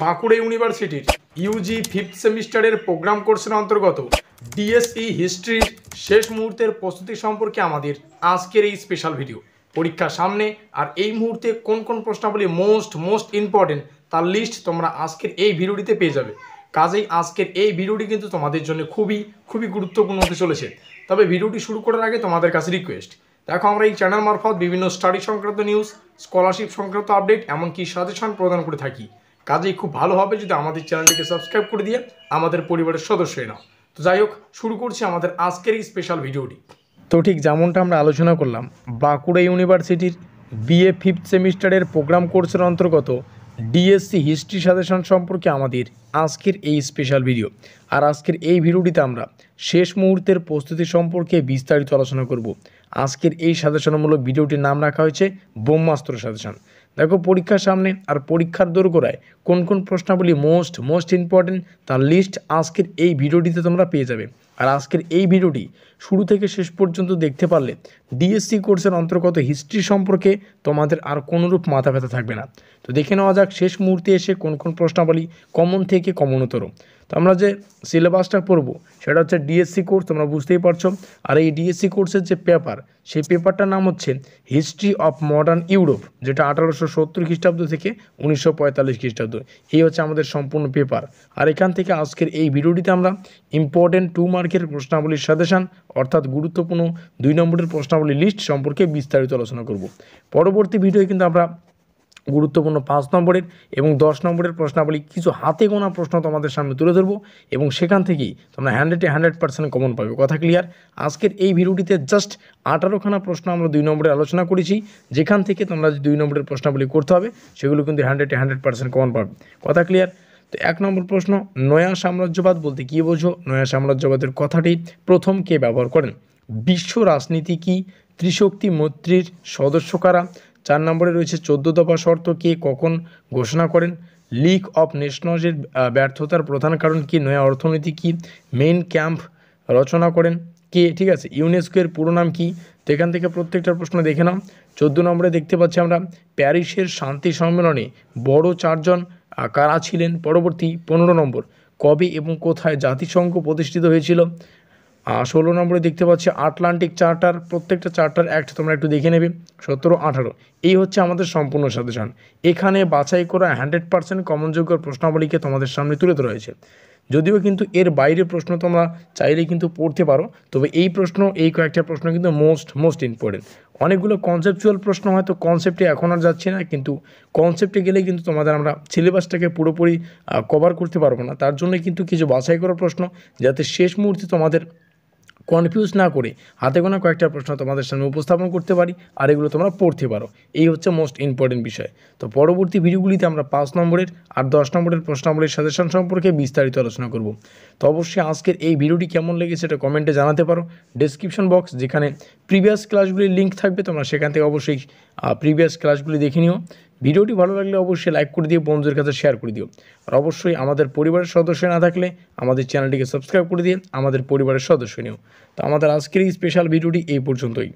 বাঁকুড়া ইউনিভার্সিটির Yuji fifth সেমিস্টারের programme কোর্সের অন্তর্গত ডিএসই হিস্ট্রির e শেষ মুহূর্তের প্রস্তুতি সম্পর্কে আমাদের আজকের এই স্পেশাল ভিডিও পরীক্ষা সামনে আর এই মুহূর্তে কোন কোন প্রশ্নাবলী মোস্ট মোস্ট ইম্পর্টেন্ট তার লিস্ট তোমরা আজকের এই ভিডিওটিতে পেয়ে যাবে কাজেই আজকের এই ভিডিওটি কিন্তু তোমাদের জন্য খুবই খুবই গুরুত্বপূর্ণ হতে চলেছে তবে ভিডিওটি শুরু করার আগে তোমাদের কাছে রিকোয়েস্ট দেখো আমরা এই চ্যানেল মারফত বিভিন্ন স্টাডি সংক্রান্ত নিউজ স্কলারশিপ সংক্রান্ত আপডেট এমনকি সাজেশন প্রদান করে থাকি কাজেই খুব ভালো হবে যদি আমাদের চ্যানেলটিকে সাবস্ক্রাইব করে দিয়ে আমাদের পরিবারের সদস্যই নাও তো যাই হোক শুরু করছি আমাদের আজকের এই স্পেশাল ভিডিওটি তো ঠিক যেমনটা আমরা আলোচনা করলাম বাঁকুড়া ইউনিভার্সিটির বিএ ফিফথ সেমিস্টারের প্রোগ্রাম কোর্সের অন্তর্গত ডিএসসি হিস্ট্রি সাজেশন সম্পর্কে আমাদের আজকের এই স্পেশাল ভিডিও আর আজকের এই ভিডিওটিতে আমরা শেষ মুহূর্তের প্রস্তুতি সম্পর্কে বিস্তারিত আলোচনা করব আজকের এই সাজেশনমূলক ভিডিওটির নাম রাখা হয়েছে ব্রহ্মাস্ত্র সাজেশন দেখো পরীক্ষার সামনে আর পরীক্ষার দোরগোড়ায় কোন কোন প্রশ্নাবলী মোস্ট মোস্ট ইম্পর্টেন্ট তার লিস্ট আজকের এই ভিডিওটিতে তোমরা পেয়ে যাবে আর আজকের এই ভিডিওটি শুরু থেকে শেষ পর্যন্ত দেখতে পারলে ডিএসসি e কোর্সের অন্তর্গত হিস্ট্রি সম্পর্কে তোমাদের আর কোনোরূপ মাথা ব্যথা থাকবে না তো দেখে নেওয়া যাক শেষ মুহূর্তে এসে কোন কোন প্রশ্নাবলী কমন থেকে কমনতর তো আমরা যে সিলেবাসটা পড়বো সেটা হচ্ছে ডিএসসি কোর্স তোমরা বুঝতেই পারছো আর এই ডিএসসি কোর্সের যে পেপার সেই পেপারটার নাম হচ্ছে হিস্ট্রি অফ মডার্ন ইউরোপ যেটা আঠারোশো সত্তর খ্রিস্টাব্দ থেকে উনিশশো পঁয়তাল্লিশ খ্রিস্টাব্দ এই হচ্ছে আমাদের সম্পূর্ণ পেপার আর এখান থেকে আজকের এই ভিডিওটিতে আমরা ইম্পর্টেন্ট টু মার্কের প্রশ্নাবলীর সাজেশান অর্থাৎ গুরুত্বপূর্ণ দুই নম্বরের প্রশ্নাবলী লিস্ট সম্পর্কে বিস্তারিত আলোচনা করব পরবর্তী ভিডিও কিন্তু আমরা গুরুত্বপূর্ণ পাঁচ নম্বরের এবং দশ নম্বরের প্রশ্নাবলী কিছু হাতে গোনা প্রশ্ন তোমাদের সামনে তুলে ধরবো এবং সেখান থেকেই তোমরা টু হান্ড্রেড পার্সেন্ট কমন পাবে কথা ক্লিয়ার আজকের এই ভিডিওটিতে জাস্ট আঠারোখানা প্রশ্ন আমরা দুই নম্বরে আলোচনা করেছি যেখান থেকে তোমরা যে দুই নম্বরের প্রশ্নাবলী করতে হবে সেগুলো কিন্তু টু হান্ড্রেড পার্সেন্ট কমন পাবে কথা ক্লিয়ার তো এক নম্বর প্রশ্ন নয়া সাম্রাজ্যবাদ বলতে কী বোঝো নয়া সাম্রাজ্যবাদের কথাটি প্রথম কে ব্যবহার করেন বিশ্ব রাজনীতি কী ত্রিশক্তি মৈত্রীর সদস্য কারা চার নম্বরে রয়েছে চোদ্দ দফা শর্ত কে কখন ঘোষণা করেন লিগ অফ নেশনসের ব্যর্থতার প্রধান কারণ কি নয়া অর্থনীতি কি মেইন ক্যাম্প রচনা করেন কে ঠিক আছে ইউনেস্কোর পুরো নাম কী তো এখান থেকে প্রত্যেকটা প্রশ্ন দেখে নাও চোদ্দো নম্বরে দেখতে পাচ্ছি আমরা প্যারিসের শান্তি সম্মেলনে বড় চারজন কারা ছিলেন পরবর্তী পনেরো নম্বর কবে এবং কোথায় জাতিসংঘ প্রতিষ্ঠিত হয়েছিল ষোলো নম্বরে দেখতে পাচ্ছি আটলান্টিক চার্টার প্রত্যেকটা চার্টার অ্যাক্ট তোমরা একটু দেখে নেবে সতেরো আঠারো এই হচ্ছে আমাদের সম্পূর্ণ সাজেশন এখানে বাছাই করা হান্ড্রেড পার্সেন্ট কমনযোগ্য প্রশ্নাবলীকে তোমাদের সামনে তুলে ধরা হয়েছে যদিও কিন্তু এর বাইরে প্রশ্ন তোমরা চাইলে কিন্তু পড়তে পারো তবে এই প্রশ্ন এই কয়েকটা প্রশ্ন কিন্তু মোস্ট মোস্ট ইম্পর্টেন্ট অনেকগুলো কনসেপচুয়াল প্রশ্ন হয়তো কনসেপ্টে এখন আর যাচ্ছে না কিন্তু কনসেপ্টে গেলে কিন্তু তোমাদের আমরা সিলেবাসটাকে পুরোপুরি কভার করতে পারবো না তার জন্য কিন্তু কিছু বাছাই করা প্রশ্ন যাতে শেষ মুহূর্তে তোমাদের কনফিউজ না করে হাতে গোনা কয়েকটা প্রশ্ন তোমাদের সামনে উপস্থাপন করতে পারি আর এগুলো তোমরা পড়তে পারো এই হচ্ছে মোস্ট ইম্পর্টেন্ট বিষয় তো পরবর্তী ভিডিওগুলিতে আমরা পাঁচ নম্বরের আর দশ নম্বরের প্রশ্নাবলীর সাজেশন সম্পর্কে বিস্তারিত আলোচনা করব তো অবশ্যই আজকের এই ভিডিওটি কেমন লেগেছে সেটা কমেন্টে জানাতে পারো ডিসক্রিপশন বক্স যেখানে প্রিভিয়াস ক্লাসগুলির লিঙ্ক থাকবে তোমরা সেখান থেকে অবশ্যই প্রিভিয়াস ক্লাসগুলি দেখে নিও ভিডিওটি ভালো লাগলে অবশ্যই লাইক করে দিও বন্ধুদের কাছে শেয়ার করে দিও আর অবশ্যই আমাদের পরিবারের সদস্য না থাকলে আমাদের চ্যানেলটিকে সাবস্ক্রাইব করে দিয়ে আমাদের পরিবারের সদস্য নিও তো আমাদের আজকের এই স্পেশাল ভিডিওটি এই পর্যন্তই